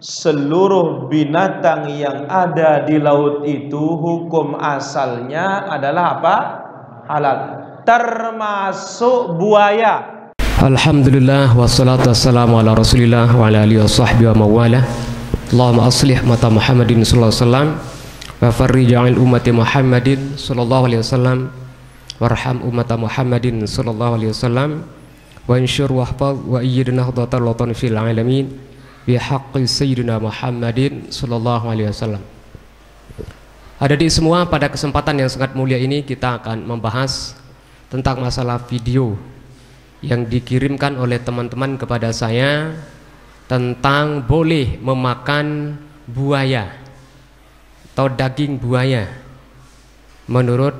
seluruh binatang yang ada di laut itu hukum asalnya adalah apa? halal termasuk buaya Alhamdulillah wassalatu wassalamu ala rasulillah wa ala alihi wasahbihi wa mawala Allahumma aslih mata Muhammadin sallallahu alaihi wasallam wa farrij al ummati Muhammadin sallallahu alaihi wasallam warham ummata Muhammadin sallallahu alaihi wasallam wa insyur wahfaz wa iyyid nahdhatal latan fil alamin bihaqqi sayyidina Muhammadin sallallahu alaihi wasallam. Ada di semua pada kesempatan yang sangat mulia ini kita akan membahas tentang masalah video yang dikirimkan oleh teman-teman kepada saya tentang boleh memakan buaya atau daging buaya menurut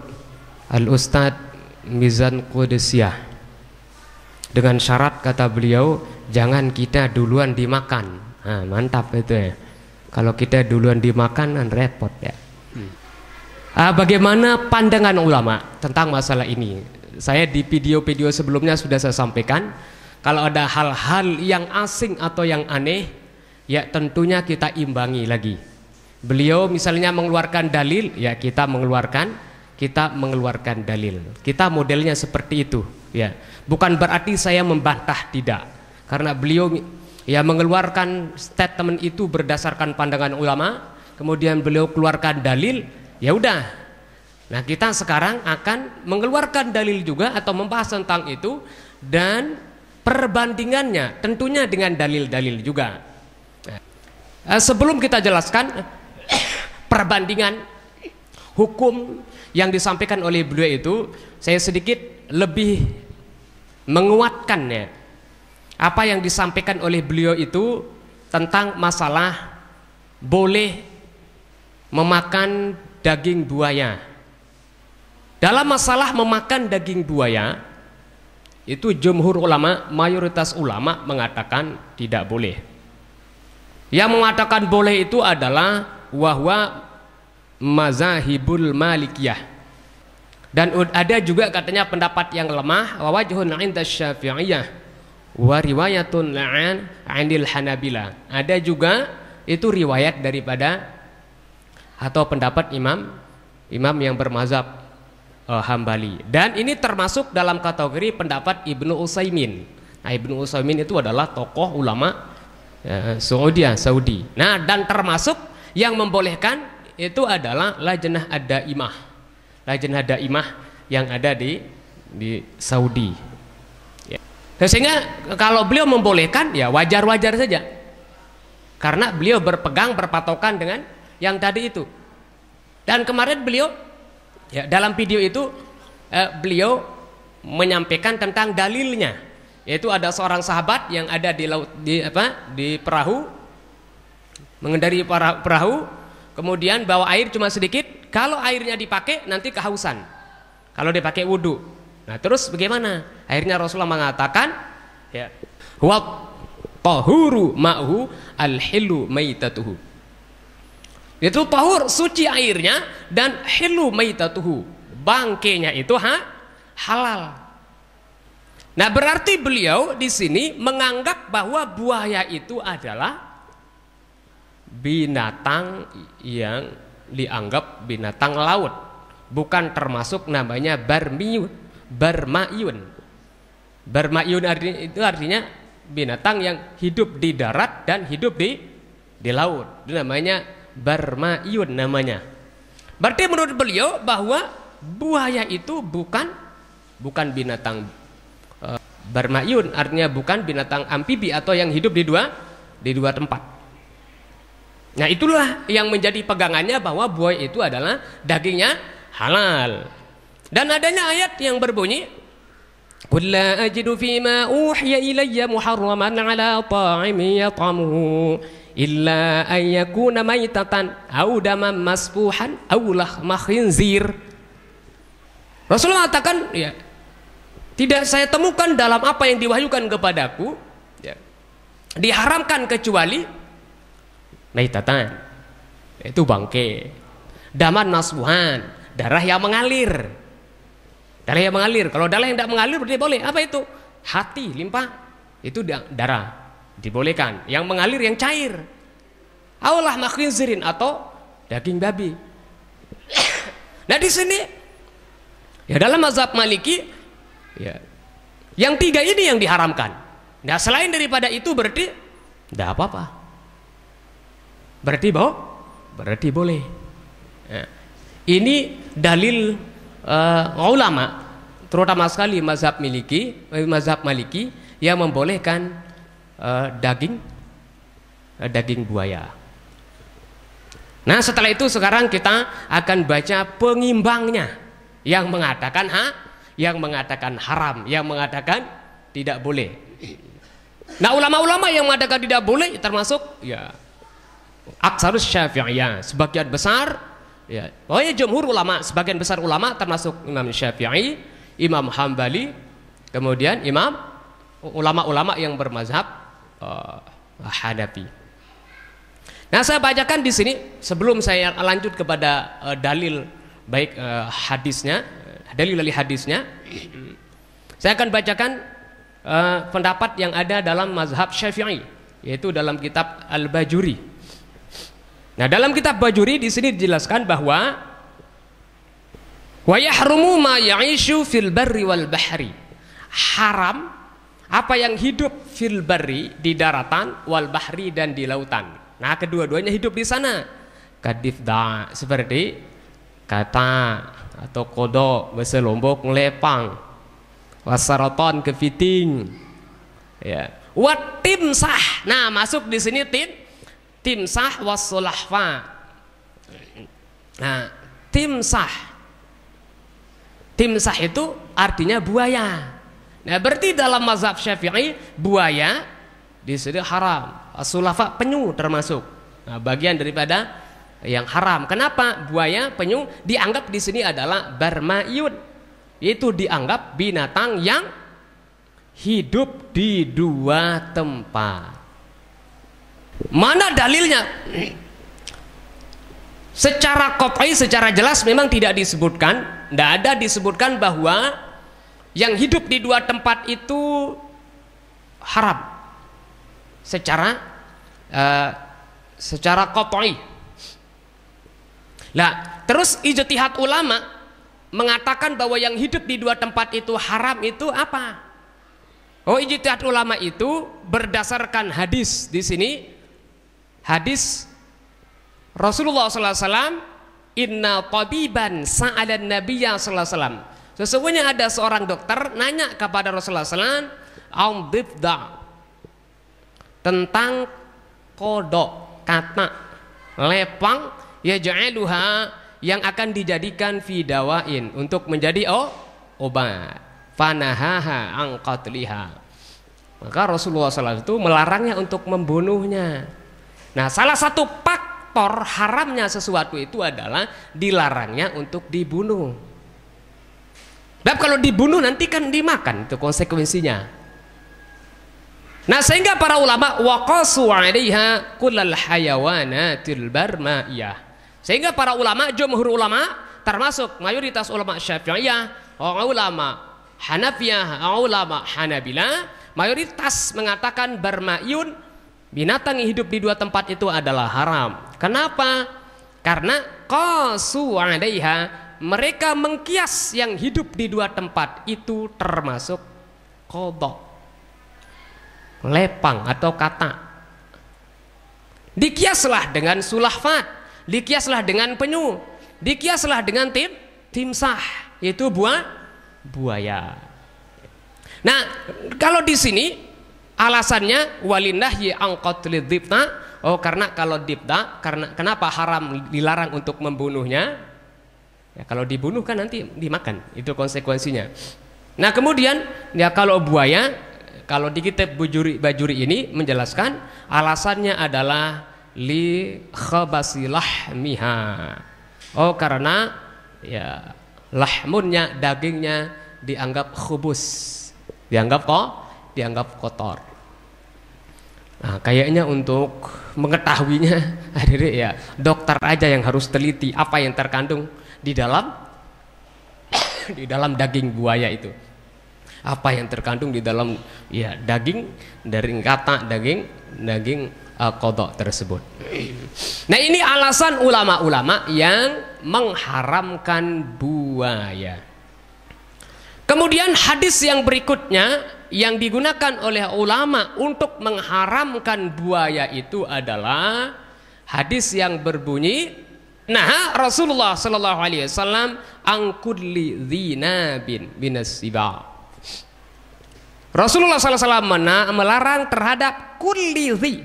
Al Ustadz Mizan Qudusiyah dengan syarat kata beliau jangan kita duluan dimakan nah, mantap itu ya kalau kita duluan dimakan kan repot ya hmm. Ah, bagaimana pandangan ulama tentang masalah ini saya di video-video sebelumnya sudah saya sampaikan kalau ada hal-hal yang asing atau yang aneh ya tentunya kita imbangi lagi beliau misalnya mengeluarkan dalil ya kita mengeluarkan kita mengeluarkan dalil kita modelnya seperti itu ya bukan berarti saya membantah tidak karena beliau ya mengeluarkan statement itu berdasarkan pandangan ulama kemudian beliau keluarkan dalil ya udah nah kita sekarang akan mengeluarkan dalil juga atau membahas tentang itu dan perbandingannya tentunya dengan dalil-dalil juga eh, sebelum kita jelaskan perbandingan hukum yang disampaikan oleh beliau itu saya sedikit lebih menguatkan ya apa yang disampaikan oleh beliau itu tentang masalah boleh memakan daging buaya. Dalam masalah memakan daging buaya, itu jumhur ulama, mayoritas ulama mengatakan tidak boleh. Yang mengatakan boleh itu adalah wahwa mazahibul malikiyah. Dan ada juga katanya pendapat yang lemah wajhun 'inda Syafi'iyah wa riwayatun la'an 'indil Hanabila. Ada juga itu riwayat daripada atau pendapat imam imam yang bermazhab uh, Hambali. Dan ini termasuk dalam kategori pendapat Ibnu Utsaimin. Nah, Ibnu Utsaimin itu adalah tokoh ulama e, Saudi, Saudi. Nah, dan termasuk yang membolehkan itu adalah lajnah ad-daimah Lajnah imah yang ada di di Saudi. Ya. Nah, sehingga kalau beliau membolehkan ya wajar-wajar saja. Karena beliau berpegang berpatokan dengan yang tadi itu. Dan kemarin beliau ya dalam video itu eh, beliau menyampaikan tentang dalilnya yaitu ada seorang sahabat yang ada di laut di apa di perahu mengendari perahu kemudian bawa air cuma sedikit kalau airnya dipakai nanti kehausan. Kalau dipakai wudhu. Nah terus bagaimana? Akhirnya Rasulullah mengatakan, ya, wat tahuru ma'hu al-hilu maitatuhu. Itu tahur suci airnya dan hilu maitatuhu. Bangkainya itu ha, halal. Nah berarti beliau di sini menganggap bahwa buaya itu adalah binatang yang dianggap binatang laut, bukan termasuk namanya barmiun barmayun. Barmayun artinya, itu artinya binatang yang hidup di darat dan hidup di di laut. Itu namanya barmayun namanya. Berarti menurut beliau bahwa buaya itu bukan bukan binatang e, eh, barmayun, artinya bukan binatang amfibi atau yang hidup di dua di dua tempat. Nah itulah yang menjadi pegangannya bahwa buai itu adalah dagingnya halal. Dan adanya ayat yang berbunyi Rasulullah katakan ya tidak saya temukan dalam apa yang diwahyukan kepadaku ya, diharamkan kecuali Naitatan itu bangke. Daman nasbuhan darah yang mengalir. Darah yang mengalir. Kalau darah yang tidak mengalir berarti boleh. Apa itu? Hati, limpa. Itu darah dibolehkan. Yang mengalir yang cair. Allah Aulah zirin atau daging babi. nah di sini ya dalam mazhab Maliki ya yang tiga ini yang diharamkan. Nah selain daripada itu berarti tidak apa-apa. Berarti boh berarti boleh. Ya. Ini dalil uh, ulama terutama sekali mazhab Miliki, eh, mazhab Maliki yang membolehkan uh, daging uh, daging buaya. Nah, setelah itu sekarang kita akan baca pengimbangnya yang mengatakan ha, yang mengatakan haram, yang mengatakan tidak boleh. Nah, ulama-ulama yang mengatakan tidak boleh termasuk ya aksarus syafi'iyah sebagian besar ya pokoknya jumhur ulama sebagian besar ulama termasuk Imam Syafi'i Imam Hambali kemudian Imam ulama-ulama yang bermazhab uh, Hanafi nah saya bacakan di sini sebelum saya lanjut kepada uh, dalil baik uh, hadisnya dalil dari hadisnya saya akan bacakan uh, pendapat yang ada dalam mazhab Syafi'i yaitu dalam kitab Al-Bajuri Nah, dalam kitab Bajuri di sini dijelaskan bahwa wa yahrumu ma ya'ishu fil barri wal bahri. Haram apa yang hidup fil barri di daratan wal bahri dan di lautan. Nah, kedua-duanya hidup di sana. Kadifda seperti kata atau kodok bahasa Lombok ngelepang. Wasaraton kepiting. Ya. Watimsah. Nah, masuk di sini tim timsah wasulahfa nah timsah timsah itu artinya buaya nah berarti dalam mazhab syafi'i buaya di sini haram sulafa penyu termasuk nah, bagian daripada yang haram kenapa buaya penyu dianggap di sini adalah bermayun? itu dianggap binatang yang hidup di dua tempat Mana dalilnya? Secara kopai, secara jelas memang tidak disebutkan, tidak ada disebutkan bahwa yang hidup di dua tempat itu haram. Secara uh, secara kopai. Nah, terus ijtihad ulama mengatakan bahwa yang hidup di dua tempat itu haram itu apa? Oh, ijtihad ulama itu berdasarkan hadis di sini Hadis Rasulullah Sallallahu Alaihi wasallam Inna tabiban sa'alan nabiya wasallam Sesungguhnya ada seorang dokter nanya kepada Rasulullah sallallahu Aum wasallam Tentang kodok, kata, lepang Ya ja'aluha yang akan dijadikan fidawain untuk menjadi oh, obat fanahaha angkatliha maka Rasulullah SAW itu melarangnya untuk membunuhnya Nah, salah satu faktor haramnya sesuatu itu adalah dilarangnya untuk dibunuh. Sebab kalau dibunuh nanti kan dimakan itu konsekuensinya. Nah sehingga para ulama waqasu alaiha kullal hayawanatil barma'iyah. Sehingga para ulama jumhur ulama termasuk mayoritas ulama Syafi'iyah, ulama Hanafiyah, ulama Hanabila, mayoritas mengatakan barma'iyun Binatang yang hidup di dua tempat itu adalah haram. Kenapa? Karena qasu mereka mengkias yang hidup di dua tempat itu termasuk kodok. Lepang atau kata. Dikiaslah dengan sulafat, dikiaslah dengan penyu, dikiaslah dengan tim timsah, yaitu buah buaya. Nah, kalau di sini Alasannya ya angkot dibna. Oh karena kalau dibna, karena kenapa haram dilarang untuk membunuhnya? Ya, kalau dibunuh kan nanti dimakan, itu konsekuensinya. Nah kemudian ya kalau buaya, kalau di kitab bajuri, bajuri ini menjelaskan alasannya adalah li khabasilah miha. Oh karena ya lahmunnya dagingnya dianggap khubus, dianggap kok, dianggap kotor. Nah, kayaknya untuk mengetahuinya adik-adik ya dokter aja yang harus teliti apa yang terkandung di dalam di dalam daging buaya itu. Apa yang terkandung di dalam ya daging dari kata daging daging uh, kodok tersebut. Nah ini alasan ulama-ulama yang mengharamkan buaya. Kemudian hadis yang berikutnya yang digunakan oleh ulama untuk mengharamkan buaya itu adalah hadis yang berbunyi nah Rasulullah sallallahu alaihi wasallam angkudli zina bin binasiba Rasulullah SAW melarang terhadap kulli zi.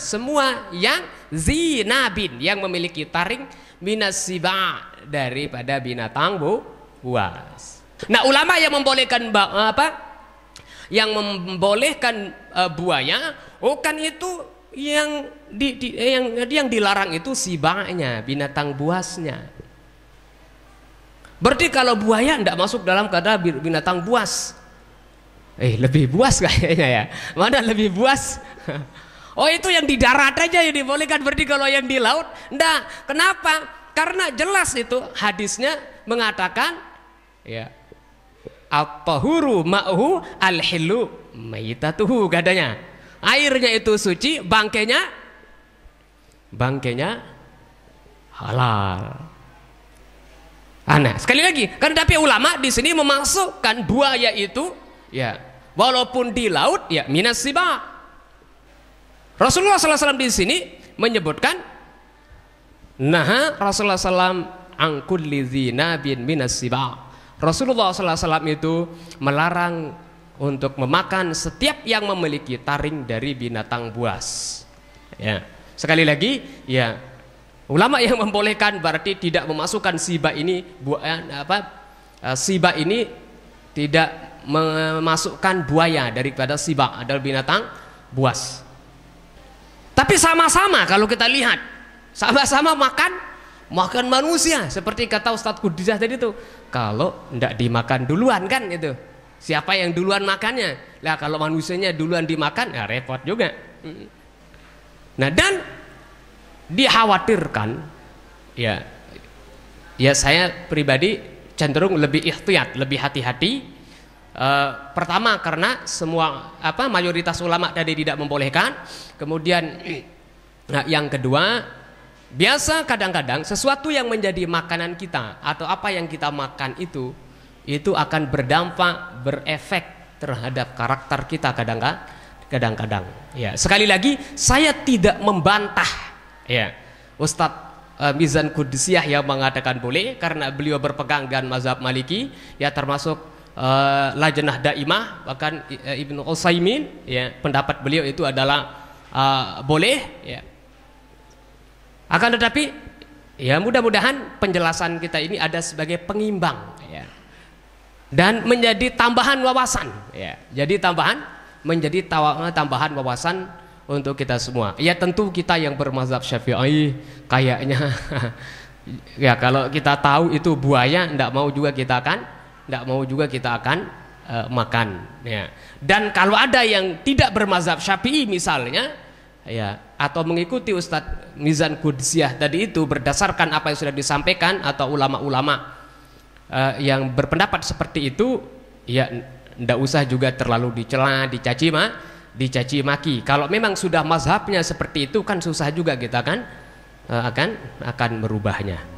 semua yang zinabin yang memiliki taring binasibah daripada binatang buas. Nah ulama yang membolehkan apa yang membolehkan uh, oh kan itu yang di, di eh, yang eh, yang dilarang itu si banganya, binatang buasnya. Berarti kalau buaya tidak masuk dalam kata binatang buas. Eh, lebih buas kayaknya ya. Mana lebih buas? Oh, itu yang di darat aja yang dibolehkan. Berarti kalau yang di laut enggak. Kenapa? Karena jelas itu hadisnya mengatakan ya, At-tahuru ma'hu al-hilu mayitatuhu gadanya. Airnya itu suci, bangkainya bangkainya halal. Aneh. Nah, sekali lagi, kan tapi ulama di sini memasukkan buaya itu ya, walaupun di laut ya minas siba. Rasulullah Wasallam di sini menyebutkan nah Rasulullah Sallam angkul lizina bin minas siba Rasulullah SAW itu melarang untuk memakan setiap yang memiliki taring dari binatang buas. Ya. Sekali lagi, ya ulama yang membolehkan berarti tidak memasukkan siba ini buah apa eh, siba ini tidak memasukkan buaya daripada siba adalah binatang buas. Tapi sama-sama kalau kita lihat sama-sama makan makan manusia seperti kata Ustadz Kudizah tadi itu kalau tidak dimakan duluan kan itu siapa yang duluan makannya lah kalau manusianya duluan dimakan ya repot juga nah dan dikhawatirkan ya ya saya pribadi cenderung lebih ikhtiyat lebih hati-hati e, pertama karena semua apa mayoritas ulama tadi tidak membolehkan kemudian nah, yang kedua Biasa kadang-kadang sesuatu yang menjadi makanan kita atau apa yang kita makan itu itu akan berdampak berefek terhadap karakter kita kadang-kadang. Kadang-kadang. Ya, sekali lagi saya tidak membantah ya. Ustadz uh, Mizan Kudusiyah yang mengatakan boleh karena beliau berpegang dengan mazhab Maliki ya termasuk uh, Lajnah Daimah bahkan uh, Ibnu Utsaimin ya pendapat beliau itu adalah uh, boleh ya akan tetapi ya mudah-mudahan penjelasan kita ini ada sebagai pengimbang ya. dan menjadi tambahan wawasan ya. Jadi tambahan menjadi eh, tambahan wawasan untuk kita semua. Ya tentu kita yang bermazhab Syafi'i kayaknya ya kalau kita tahu itu buaya tidak mau juga kita akan tidak mau juga kita akan uh, makan ya. Dan kalau ada yang tidak bermazhab Syafi'i misalnya ya atau mengikuti Ustadz Mizan Qudsiyah tadi itu berdasarkan apa yang sudah disampaikan atau ulama-ulama uh, yang berpendapat seperti itu ya ndak usah juga terlalu dicela dicaci mak, dicaci maki kalau memang sudah mazhabnya seperti itu kan susah juga kita kan eh, akan akan merubahnya